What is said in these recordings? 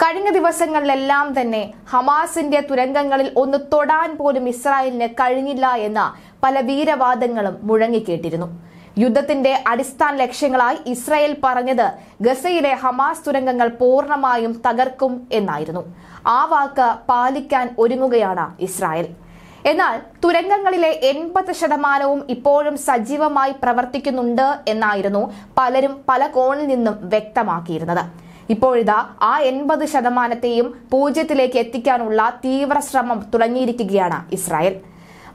കഴിഞ്ഞ ദിവസങ്ങളിലെല്ലാം തന്നെ ഹമാസിന്റെ തുരങ്കങ്ങളിൽ ഒന്ന് തൊടാൻ പോലും ഇസ്രായേലിന് കഴിഞ്ഞില്ല എന്ന പല വീരവാദങ്ങളും മുഴങ്ങിക്കേട്ടിരുന്നു യുദ്ധത്തിന്റെ അടിസ്ഥാന ലക്ഷ്യങ്ങളായി ഇസ്രായേൽ പറഞ്ഞത് ഗസയിലെ ഹമാസ് തുരങ്കങ്ങൾ പൂർണ്ണമായും തകർക്കും എന്നായിരുന്നു ആ വാക്ക് പാലിക്കാൻ ഒരുങ്ങുകയാണ് ഇസ്രായേൽ എന്നാൽ തുരങ്കങ്ങളിലെ എൺപത് ശതമാനവും ഇപ്പോഴും സജീവമായി പ്രവർത്തിക്കുന്നുണ്ട് എന്നായിരുന്നു പലരും പല കോണിൽ നിന്നും വ്യക്തമാക്കിയിരുന്നത് ഇപ്പോഴിതാ ആ എൺപത് ശതമാനത്തെയും പൂജ്യത്തിലേക്ക് എത്തിക്കാനുള്ള തീവ്ര ശ്രമം തുടങ്ങിയിരിക്കുകയാണ് ഇസ്രായേൽ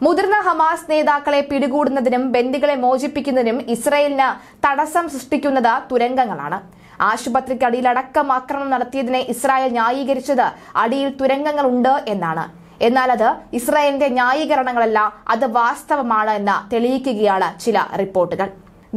മുതിർന്ന ഹമാസ് നേതാക്കളെ പിടികൂടുന്നതിനും ബന്ദികളെ മോചിപ്പിക്കുന്നതിനും ഇസ്രായേലിന് തടസ്സം സൃഷ്ടിക്കുന്നത് തുരങ്കങ്ങളാണ് ആശുപത്രിക്കടിയിലടക്കം ആക്രമണം നടത്തിയതിനെ ഇസ്രായേൽ ന്യായീകരിച്ചത് അടിയിൽ തുരങ്കങ്ങളുണ്ട് എന്നാണ് എന്നാൽ അത് ഇസ്രായേലിന്റെ ന്യായീകരണങ്ങളല്ല അത് വാസ്തവമാണ് എന്ന് തെളിയിക്കുകയാണ് ചില റിപ്പോർട്ടുകൾ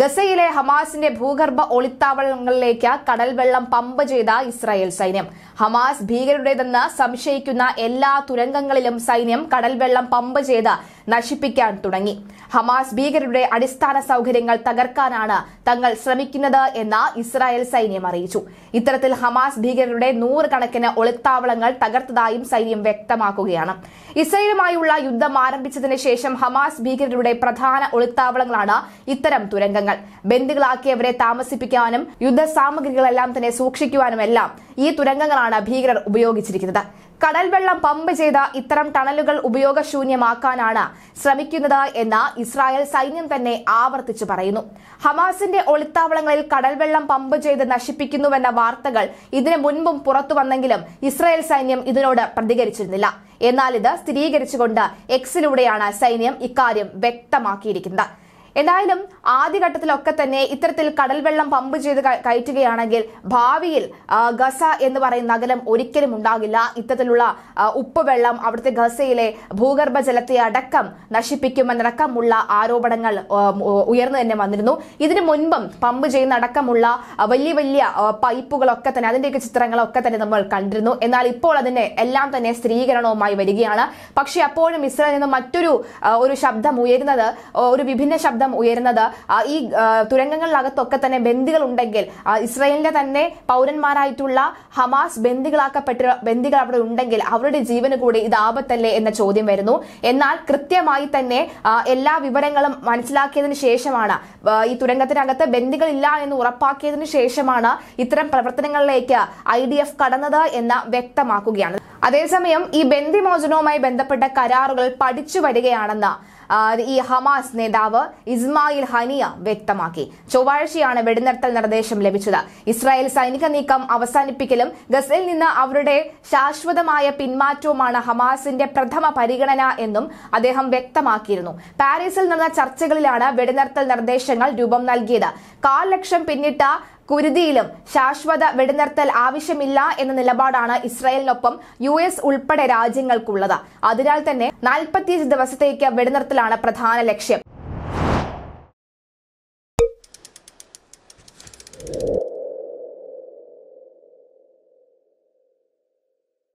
ഗസയിലെ ഹമാസിന്റെ ഭൂഗർഭ ഒളിത്താവളങ്ങളിലേക്ക് കടൽവെള്ളം പമ്പ് ചെയ്ത ഇസ്രായേൽ സൈന്യം ഹമാസ് ഭീകരരുടേതെന്ന് സംശയിക്കുന്ന എല്ലാ തുരങ്കങ്ങളിലും സൈന്യം കടൽവെള്ളം പമ്പ് ചെയ്ത് നശിപ്പിക്കാൻ തുടങ്ങി ഹമാസ് ഭീകരരുടെ അടിസ്ഥാന സൗകര്യങ്ങൾ തകർക്കാനാണ് തങ്ങൾ ശ്രമിക്കുന്നത് എന്ന് ഇസ്രായേൽ സൈന്യം അറിയിച്ചു ഇത്തരത്തിൽ ഹമാസ് ഭീകരരുടെ നൂറുകണക്കിന് ഒളിത്താവളങ്ങൾ തകർത്തതായും സൈന്യം വ്യക്തമാക്കുകയാണ് ഇസ്രയേലുമായുള്ള യുദ്ധം ആരംഭിച്ചതിന് ശേഷം ഹമാസ് ഭീകരരുടെ പ്രധാന ഒളിത്താവളങ്ങളാണ് ഇത്തരം തുരങ്കങ്ങൾ ബന്ദികളാക്കിയവരെ താമസിപ്പിക്കാനും യുദ്ധ സാമഗ്രികളെല്ലാം തന്നെ സൂക്ഷിക്കുവാനും എല്ലാം ഈ തുരങ്കങ്ങളാണ് ഭീകരർ ഉപയോഗിച്ചിരിക്കുന്നത് കടൽവെള്ളം പമ്പ് ചെയ്ത ഇത്തരം ടണലുകൾ ഉപയോഗശൂന്യമാക്കാനാണ് ശ്രമിക്കുന്നത് എന്ന് ഇസ്രായേൽ സൈന്യം തന്നെ ആവർത്തിച്ചു പറയുന്നു ഹമാസിന്റെ ഒളിത്താവളങ്ങളിൽ കടൽവെള്ളം പമ്പ് ചെയ്ത് നശിപ്പിക്കുന്നുവെന്ന വാർത്തകൾ ഇതിനു മുൻപും പുറത്തു വന്നെങ്കിലും ഇസ്രായേൽ സൈന്യം ഇതിനോട് പ്രതികരിച്ചിരുന്നില്ല എന്നാൽ ഇത് സ്ഥിരീകരിച്ചുകൊണ്ട് എക്സിലൂടെയാണ് സൈന്യം ഇക്കാര്യം വ്യക്തമാക്കിയിരിക്കുന്നത് എന്തായാലും ആദ്യഘട്ടത്തിലൊക്കെ തന്നെ ഇത്തരത്തിൽ കടൽവെള്ളം പമ്പ് ചെയ്ത് കയറ്റുകയാണെങ്കിൽ ഭാവിയിൽ ഗസ എന്ന് പറയുന്ന നഗരം ഒരിക്കലും ഉണ്ടാകില്ല ഇത്തരത്തിലുള്ള ഉപ്പുവെള്ളം അവിടുത്തെ ഗസയിലെ ഭൂഗർഭ ജലത്തെ അടക്കം നശിപ്പിക്കുമെന്നടക്കമുള്ള ആരോപണങ്ങൾ ഉയർന്നു തന്നെ വന്നിരുന്നു ഇതിനു മുൻപും പമ്പ് ചെയ്യുന്ന അടക്കമുള്ള വലിയ വലിയ പൈപ്പുകളൊക്കെ തന്നെ അതിന്റെയൊക്കെ ചിത്രങ്ങളൊക്കെ തന്നെ നമ്മൾ കണ്ടിരുന്നു എന്നാൽ ഇപ്പോൾ അതിനെ എല്ലാം തന്നെ സ്ഥിരീകരണവുമായി വരികയാണ് പക്ഷേ അപ്പോഴും ഇസ്രയേൽ നിന്ന് മറ്റൊരു ഒരു ശബ്ദം ഉയരുന്നത് ഒരു വിഭിന്ന ശബ്ദം ആരോപണം ഉയരുന്നത് ഈ തുരങ്കങ്ങളിലകത്തൊക്കെ തന്നെ ബന്ദികൾ ഉണ്ടെങ്കിൽ ഇസ്രയേലിന്റെ തന്നെ പൗരന്മാരായിട്ടുള്ള ഹമാസ് ബന്ദികളാക്കപ്പെട്ട ബന്ദികൾ അവിടെ ഉണ്ടെങ്കിൽ അവരുടെ ജീവന് കൂടി ഇത് ആപത്തല്ലേ എന്ന ചോദ്യം വരുന്നു എന്നാൽ കൃത്യമായി തന്നെ എല്ലാ വിവരങ്ങളും മനസ്സിലാക്കിയതിനു ശേഷമാണ് ഈ തുരങ്കത്തിനകത്ത് ഇല്ല എന്ന് ഉറപ്പാക്കിയതിനു ശേഷമാണ് ഇത്തരം പ്രവർത്തനങ്ങളിലേക്ക് ഐ ഡി എഫ് കടന്നത് എന്ന് വ്യക്തമാക്കുകയാണ് അതേസമയം ഈ ബന്ദിമോചനവുമായി ബന്ധപ്പെട്ട കരാറുകൾ പഠിച്ചു വരികയാണെന്ന് ഈ ഹമാസ് നേതാവ് ഇസ്മായിൽ ഹനിയ വ്യക്തമാക്കി ചൊവ്വാഴ്ചയാണ് വെടിനിർത്തൽ നിർദ്ദേശം ലഭിച്ചത് ഇസ്രായേൽ സൈനിക നീക്കം അവസാനിപ്പിക്കലും ഗസയിൽ നിന്ന് അവരുടെ ശാശ്വതമായ പിന്മാറ്റവുമാണ് ഹമാസിന്റെ പ്രഥമ പരിഗണന എന്നും അദ്ദേഹം വ്യക്തമാക്കിയിരുന്നു പാരീസിൽ നടന്ന ചർച്ചകളിലാണ് വെടിനിർത്തൽ നിർദ്ദേശങ്ങൾ രൂപം നൽകിയത് കാൽ ലക്ഷം പിന്നിട്ട കുരുതിയിലും ശാശ്വത വെടിനിർത്തൽ ആവശ്യമില്ല എന്ന നിലപാടാണ് ഇസ്രായേലിനൊപ്പം യു എസ് ഉൾപ്പെടെ രാജ്യങ്ങൾക്കുള്ളത് അതിനാൽ തന്നെ നാൽപ്പത്തിയഞ്ച് ദിവസത്തേക്ക് വെടിനിർത്തലാണ് പ്രധാന ലക്ഷ്യം